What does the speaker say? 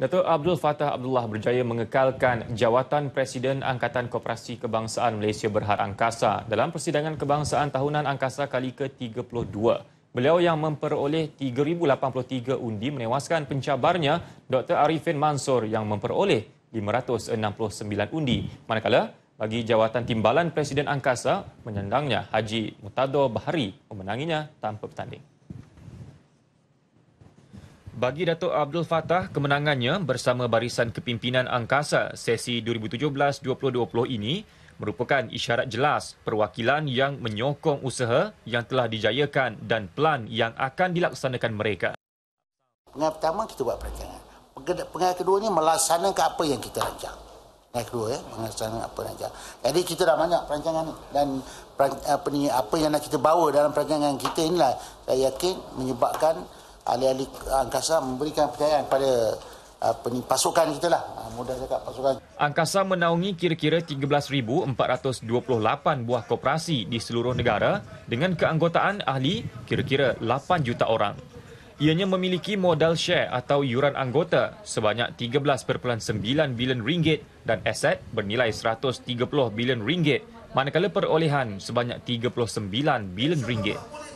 Dato' Abdul Fatah Abdullah berjaya mengekalkan jawatan Presiden Angkatan Koperasi Kebangsaan Malaysia Berhad Angkasa dalam persidangan kebangsaan tahunan angkasa kali ke-32. Beliau yang memperoleh 3,083 undi menewaskan pencabarnya Dr. Arifin Mansor yang memperoleh 569 undi. Manakala bagi jawatan timbalan Presiden Angkasa menyandangnya Haji Mutado Bahari memenanginya tanpa bertanding. Bagi Datuk Abdul Fatah, kemenangannya bersama Barisan Kepimpinan Angkasa sesi 2017-2020 ini merupakan isyarat jelas perwakilan yang menyokong usaha yang telah dijayakan dan pelan yang akan dilaksanakan mereka. Pengaruh pertama kita buat perancangan. Pengaruh kedua ini melaksanakan apa yang kita rancang. Pengaruh kedua ya, melaksanakan apa yang rancang. Jadi kita dah banyak perancangan dan apa, apa yang nak kita bawa dalam perancangan kita inilah saya yakin menyebabkan ahli-ahli angkasa memberikan kepercayaan kepada ah, pasukan kita lah. Ah, mudah cakap pasukan. Angkasa menaungi kira-kira 13,428 buah koperasi di seluruh negara dengan keanggotaan ahli kira-kira 8 juta orang. Ianya memiliki modal share atau yuran anggota sebanyak 13.9 bilion ringgit dan aset bernilai 130 bilion ringgit manakala perolehan sebanyak 39 bilion ringgit.